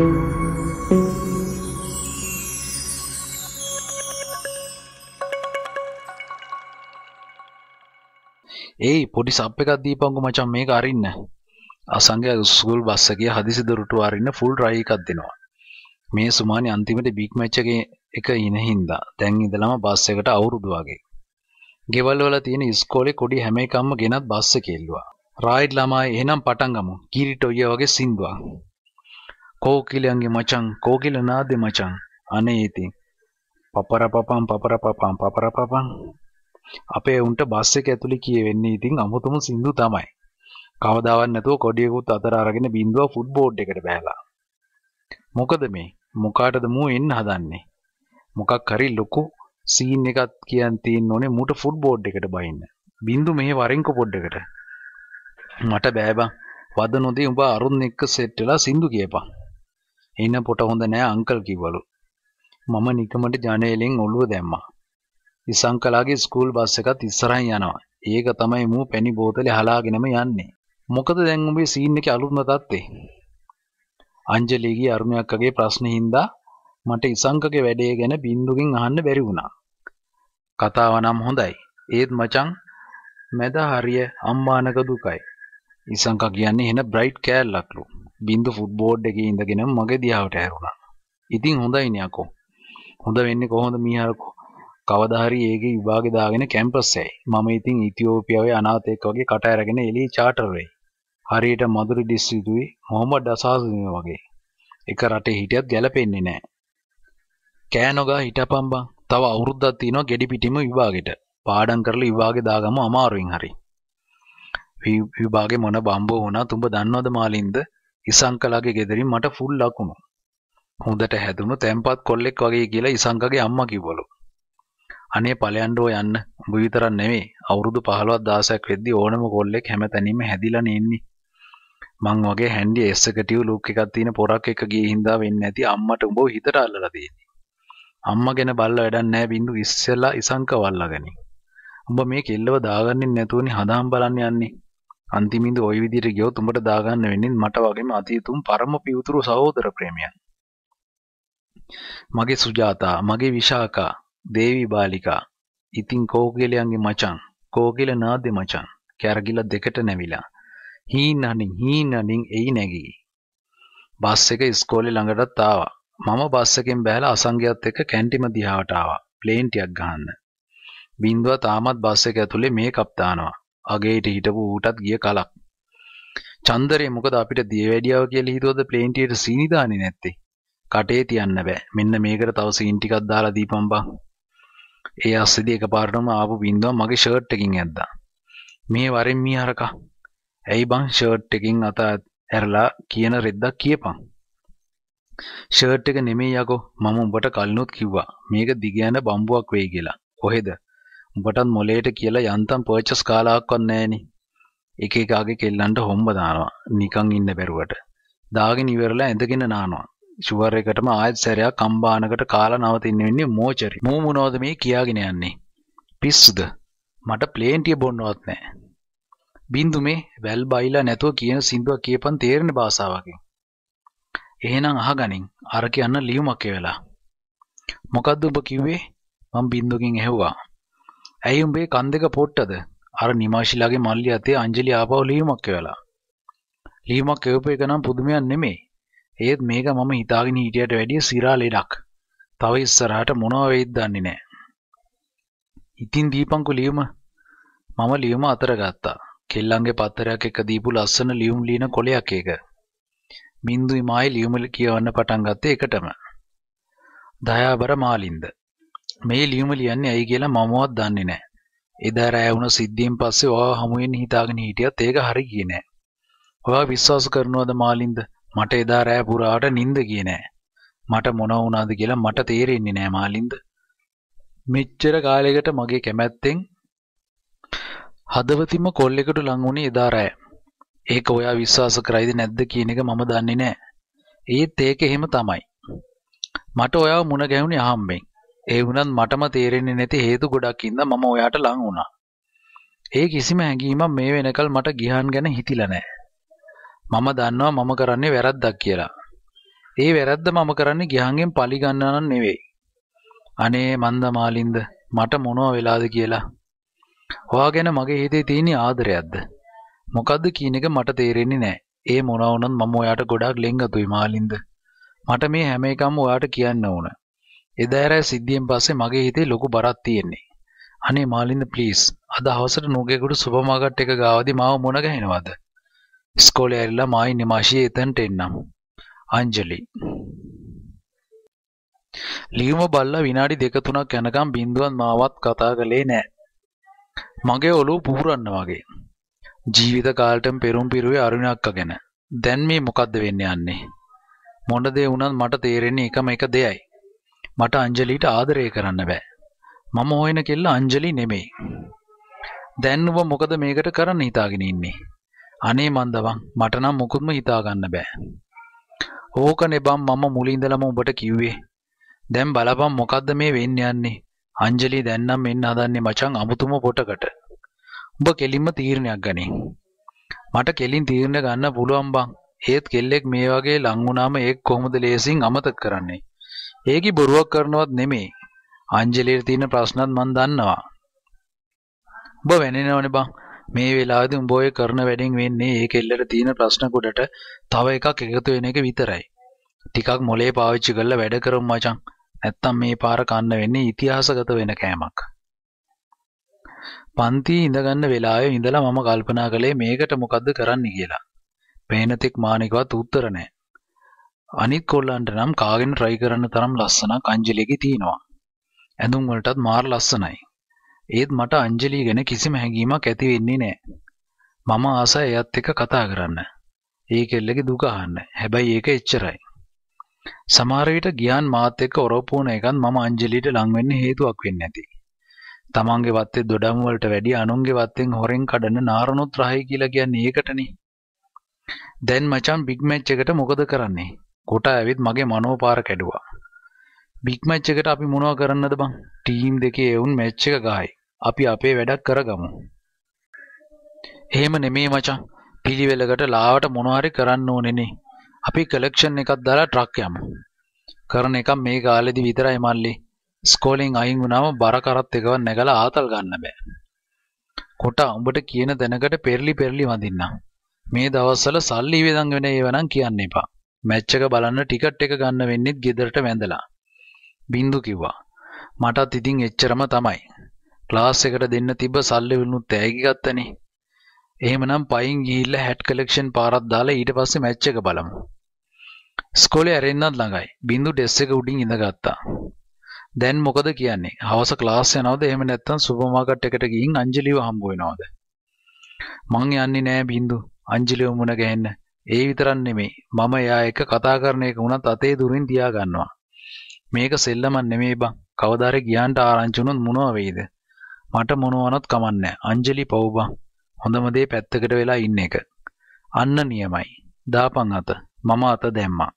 ඒයි පොඩි සබ් එකක් දීපංකු මචං මේක අරින්න. අසංගය ස්කූල් බස් එකේ හදිසි දොරටුව අරින්න ෆුල් ට්‍රයි එකක් දෙනවා. මේ සුමානි අන්තිමට බිග් මැච් එකේ එක ඉන හින්දා දැන් ඉඳලම බස් එකට අවුරුදු වගේ. ගෙවල් වල තියෙන ඉස්කෝලේ කොඩි හැම එකක්ම ගෙනත් බස් එකේ ඉල්ලුවා. රයිඩ් ළමයි එහෙනම් පටන් ගමු. කීරිට් ඔය වගේ සින්දුවක්. කෝකිලයන්ගේ මචං කෝකිල නාදෙ මචං අනේ ඉතින් පපර පපම් පපර පපම් පපර පපම් අපේ උන්ට බස් එක ඇතුලේ කියවෙන්නේ ඉතින් අමුතුම සින්දු තමයි කවදාවත් නැතුව කොඩියකුත් අතර අරගෙන බින්දුව ෆුට්බෝඩ් එකට බෑලා මොකද මේ මොකාටද මූ එන්න හදන්නේ මොකක් හරි ලොකු සීන් එකක් කියන් තියෙන්න ඕනේ මූට ෆුට්බෝඩ් එකට බයින්න බින්දු මෙහෙ වරෙන්ක පොඩ්ඩකට මට බෑ බං වද නොදී උඹ අරුන් එක්ක සෙට් වෙලා සින්දු කියපන් එන්න පොට හොඳ නෑ අංකල් කිව්වලු. මම නිකමට ජනේලෙන් ඔළුව දැම්මා. ඉසංකලාගේ ස්කූල් බස් එකත් ඉස්සරහින් යනවා. ඒක තමයි මූ පැණි බෝතලේ හලාගෙනම යන්නේ. මොකද දැන් උඹේ සීන් එකේ අලුත්ම තත්ත්වේ. අංජලිගේ අරුණයක් අගේ ප්‍රශ්නේ හින්දා මට ඉසංකගේ වැඩේ ගැන බින්දුගෙන් අහන්න බැරි වුණා. කතාව නම් හොඳයි. ඒත් මචං මැද හරිය අම්මානක දුකයි. ඉසංකා කියන්නේ එහෙන බ්‍රයිට් කෑල්ලක්ලු. බින්දු ෆුට්බෝඩ් එකේ ඉඳගෙන මගේ දිහාවට ඇරුණා. ඉතින් හොඳයිනේ අකෝ. හොඳ වෙන්නේ කොහොමද මීහරකෝ? කවදා හරි ඒකේ විභාගේ දාගෙන කැම්පස් යයි. මම ඉතින් ඉතියෝපියාවේ අනාථයෙක් වගේ කට ඇරගෙන එළිය චාටර් වෙයි. හරියට මදුරු දිස්ත්‍රික්කුවේ මොහොමඩ් අසාසුනේ වගේ. එක රටේ හිටියත් ගැලපෙන්නේ නැහැ. කෑ නොගා හිටපම් බං. තව අවුරුද්දක් තියෙනවා ගෙඩි පිටිම විභාගෙට. පාඩම් කරලා විභාගේ දාගම අමාරුවෙන් හරි. විභාගේ මොන බම්බෝ වුණා තුඹ දන්නවද මාලින්ද ඉසංකලාගේ ගෙදරින් මට ෆුල් ලකුණු. හොඳට හැදුණු තැම්පත් කොල්ලෙක් වගේ කියලා ඉසංකගේ අම්මා කිව්වලු. අනේ ඵලයන්ඩෝ යන්න. උඹ විතරක් නෙමෙයි අවුරුදු 15ක් 16ක් වෙද්දි ඕනම කොල්ලෙක් හැමතැනින්ම හැදිලා නෙන්නේ. මං වගේ හැන්ඩි එක්සිකියුටිව් ලුක් එකක් තියෙන පොරක් එක ගියේ හින්දා වෙන්නේ නැති අම්මට උඹව හිතට අල්ලලා තියෙන්නේ. අම්මා ගැන බල්ලා වැඩක් නැහැ බින්දු ඉස්සෙල්ලා ඉසංක වල්ලාගනි. උඹ මේ කෙල්ලව දාගන්නේ නැතුවනේ හදාම් බලන්න යන්නේ. අන්තිමින්ද ওই විදිහට ගියොත් උඹට දාගන්න වෙන්නේ මට වගේම අතීතුම් පරම පිවිතුරු සහෝදර ප්‍රේමයන්. මගේ සුජාතා, මගේ විශාකා, දේවි බාලිකා. ඉතින් කෝකිලයන්ගේ මචං, කෝකිල නාදේ මචං. කැරගිලා දෙකට නැවිලා. හීන් අනින් හීන් අනින් එයි නැගී. බස් එක ඉස්කෝලේ ළඟටත් ආවා. මම බස් එකෙන් බැහැලා අසංගියත් එක්ක කැන්ටිම දිහාවට ආවා. ප්ලේන් ටිකක් ගහන්න. බින්දුව තාමත් බස් එක ඇතුලේ මේකප් දානවා. අගේට හිටපු ඌටත් ගිය කලක්. චන්දරේ මොකද අපිට දියවැඩියාව කියලා හිතුවද ප්ලේන් ටියට සීනි දාන්නේ නැත්තේ? කටේ තියන්න බෑ. මෙන්න මේකට තව සීන් ටිකක් දාලා දීපම් බං. ඒ අස්සෙදි එකපාරටම ආපු බින්දුව මගේ ෂර්ට් එකකින් ඇද්දා. මේ වරෙන් මී හරකා. ඇයි බං ෂර්ට් එකකින් අත ඇරලා කියන රෙද්දක් කියපන්. ෂර්ට් එක නෙමෙයි යකෝ. මම උඹට කලිනුත් කිව්වා. මේක දිග යන බම්බුවක් වෙයි කියලා. කොහෙද? උඹටත් මොලේට කියලා යන්තම් පර්චස් කාලාවක්වත් නැහෙනේ. එක එකාගේ කෙල්ලන්ට හොම්බ දානවා. නිකන් ඉන්න බැරුවට. දාගෙන ඉවරලා ඇඳගෙන නානවා. ෂුවර් එකටම ආයෙත් සැරයක් කම්බානකට කාලා නවතින්න වෙන්නේ මෝචරි. මූ මොනවද මේ කියාගෙන යන්නේ? පිස්සුද? මට ප්ලේන්ටිය බොන්නවත් නැහැ. බින්දු මේ වැල් බයිලා නැතුව කියන සින්දුව කියපන් තේරෙන භාෂාවකින්. එහෙනම් අහගනින්. අර කියන්න ලියුමක් එවලා. මොකද්ද ඔබ කිව්වේ? මම බින්දුකින් ඇහුවා. ඇයි උඹේ කන් දෙක පොට්ටද? අර නිමාෂිලාගේ මල්ලි අතේ අංජලි ආපහු ලියුමක් එවලා. ලියුමක් එවපු එක නම් පුදුමයක් නෙමෙයි. ඒත් මේක මම හිතාගෙන හිටියට වැඩිය සිරා ලෙඩක්. තව ඉස්සරහට මොනවා වෙයිද දන්නේ නැහැ. ඉතින් දීපංකු ලියුම මම ලියුම අතර ගත්තා. කෙල්ලන්ගේ පත්තරයක් එක දීපු ලස්සන ලියුම් ලියන කොලයක් ඒක. බින්දුයි මායි ලියුම කියවන්න පටන් ගත්තේ එකටම. දයාබර මාලින්ද මේ ලියුම ලියන්නේ ඇයි කියලා මමවත් දන්නේ නැහැ. එදා රෑ වුණ සිද්ධියෙන් පස්සේ ඔයා හමුවෙන් හිතාගෙන හිටියත් ඒක හරි ගියේ නැහැ. ඔයා විශ්වාස කරනවද මාලින්ද? මට එදා රෑ පුරාට නිින්ද ගියේ නැහැ. මට මොන වුණාද කියලා මට තේරෙන්නේ නැහැ මාලින්ද. මෙච්චර කාලයකට මගේ කැමැත්තෙන් හදවතින්ම කොල්ලෙකුට ලං වුණේ එදා රෑ. ඒක ඔයා විශ්වාස කරයිද නැද්ද කියන එක මම දන්නේ නැහැ. ඒත් ඒක එහෙම තමයි. මට ඔයාව මුණ ගැහුණේ අහම්බෙන්. ඒ වුණත් මටම තේරෙන්නේ නැති හේතු ගොඩක් ඉඳ මම ඔයාට ලං වුණා. ඒ කිසිම හැඟීමක් මේ වෙනකල් මට ගිහාන් ගැන හිතිලා නැහැ. මම දන්නවා මම කරන්නේ වැරද්දක් කියලා. ඒ වැරද්ද මම කරන්නේ ගිහාන්ගෙන් පලි ගන්නා නම් නෙවෙයි. අනේ මන්ද මාලින්ද මට මොනවා වෙලාද කියලා. ඔයා ගැන මගේ හිතේ තියෙන ආදරයක්ද? මොකද්ද කියන එක මට තේරෙන්නේ නැහැ. ඒ මොනවා වුණත් මම ඔයාට ගොඩාක් ලෙන්ගතුයි මාලින්ද. මට මේ හැම එකම ඔයාට කියන්න ඕන. එදා රෑ සිද්ධියෙන් පස්සේ මගේ හිතේ ලොකු බරක් තියෙන්නේ. අනේ මාලින්ද ප්ලීස් අද හවසට නුගේගොඩ සුපර් මාකට් එක ගාවදී මාව මුණ ගැහෙනවද? ඉස්කෝලේ ඇරිලා මායි නිමාෂී එතනට එන්නම්. අංජලි. ලියුම බල්ලා විනාඩි දෙක තුනක් යනකම් බින්දුවන් මාවත් කතා කළේ නෑ. මගේ ඔළුව පුපුරන්න වගේ. ජීවිත කාලටම පෙරුම් පිරුවේ අරුණක් ගැන. දැන් මේ මොකද්ද වෙන්න යන්නේ? මොන දේ වුණත් මට තේරෙන්නේ එකම එක දෙයයි. මට අංජලිට ආදරය කරන්න බෑ. මම හොයන කෙල්ල අංජලි නෙමෙයි. දැන් ඔබ මොකද මේකට කරන්න හිතාගෙන ඉන්නේ? අනේ මන්දවන් මට නම් මොකුත්ම හිතාගන්න බෑ. ඕකනේ බම් මම මුලින් ඉඳලම ඔබට කිව්වේ. දැන් බලපන් මොකද්ද මේ වෙන්න යන්නේ? අංජලි දැන් නම් මෙන්න හදන්නේ මචං අමුතුම පොටකට. ඔබ කෙලින්ම තීරණයක් ගනි. මට කෙලින් තීරණ ගන්න පුළුවන් බං. ඒත් කෙල්ලෙක් මේ වගේ ලං වුණාම ඒක කොහොමද ලේසින් අමතක කරන්නේ? ඒකි බොරුවක් කරනවත් නෙමේ අංජලියට තියෙන ප්‍රශ්නත් මන් දන්නවා. ඔබ වෙනිනවනේ බං. මේ වෙලාවේදී උඹ ඔය කරන වැඩෙන් වෙන්නේ ඒ කෙල්ලට තියෙන ප්‍රශ්න කොටට තව එකක් එකතු වෙන එක විතරයි. ටිකක් මොලේ පාවිච්චි කරලා වැඩ කරමු මචං. නැත්තම් මේ පාර කන්න වෙන්නේ ඉතිහාසගත වෙන කෑමක්. පන්ති ඉඳගන්න වෙලාවේ ඉඳලා මම කල්පනා කළේ මේකට මොකද්ද කරන්න කියලා. පේනතෙක් මානිකවත් උත්තර නැහැ. අනිත් කොල්ලන්ට නම් කාගෙන try කරන්න තරම් ලස්සනක් අංජලිගේ තියෙනවා. ඇඳුම් වලටත් මාර ලස්සනයි. ඒත් මට අංජලි ගැන කිසිම හැඟීමක් ඇති වෙන්නේ නැහැ. මම ආසයි එයත් එක්ක කතා කරන්න. ඒ කෙල්ලගේ දුක අහන්න. හැබැයි ඒක එච්චරයි. සමහර විට ගියාන් මාත් එක්ක ඔරොප්පු වුණ එකත් මම අංජලිට ලං වෙන්න හේතුවක් වෙන්නේ නැති. තමන්ගේ වත්තේ දොඩම් වලට වැඩිය අනුන්ගේ වත්තෙන් හොරෙන් කඩන නාරණොත් රහයි කියලා කියන්නේ ඒකටනේ. දැන් මචං බිග් මැච් එකට මොකද කරන්නේ? කොට ඇවිත් මගේ මනෝපාර කැඩුවා. බිග් මැච් එකට අපි මොනවා කරන්නද බං? ටීම් දෙකේ එවුන් මැච් එක ගහයි. අපි අපේ වැඩක් කරගමු. එහෙම නෙමේ මචං. පිළිවෙලකට ලාවට මොනවාරි කරන්න ඕනේනේ. අපි කලෙක්ෂන් එකක් දාලා ට්‍රක් යමු. කරන එක මේ කාලෙදි විතරයි මල්ලි. ස්කෝලෙන් අයින් වුණාම බර කරත් එකව නැගලා ආතල් ගන්න බෑ. කොට උඹට කියන දැනකට පෙරලි පෙරලි වඳින්න. මේ දවස්වල සල්ලි වේදන් වෙන ඒවා නම් කියන්න එපා. මැච් එක බලන්න ටිකට් එක ගන්න වෙන්නෙත් ගෙදරට වැඳලා. බින්දු කිව්වා. මටත් ඉතින් එච්චරම තමයි. ක්ලාස් එකට දෙන්න තිබ්බ සල්ලි වුණුත් ඇයිගි ගත්තනේ. එහෙමනම් පයින් ගිහිල්ලා හැට් කලෙක්ෂන් පාරක් දාලා ඊට පස්සේ මැච් එක බලමු. ස්කෝලේ ඇරෙන්නත් ළඟයි. බින්දු ඩෙස්ක් එක උඩින් ඉඳගත්තා. දැන් මොකද කියන්නේ? හවස ක්ලාස් යනවද? එහෙම නැත්නම් සුපර් මාකට් එකට ගිහින් අංජලිව හම්බ වෙනවද? මං යන්නේ නෑ බින්දු. අංජලිව මුණ ගැහෙන්න. ඒ විතරක් නෙමෙයි. මම එයා එක්ක කතා කරන එක වුණත් අතේ දුරින් තියා ගන්නවා. මේක සෙල්ලමක් නෙමෙයි බං. කවදාරේ ගියාන්ට ආරංචි වුණොත් මොනව වෙයිද? මට මොනවනත් කමන්නේ. අංජලි පව් බං. හොඳම දේ පැත්තකට වෙලා ඉන්න එක. අන්න නියමයි. දාපන් අත. මම අත දැම්මා.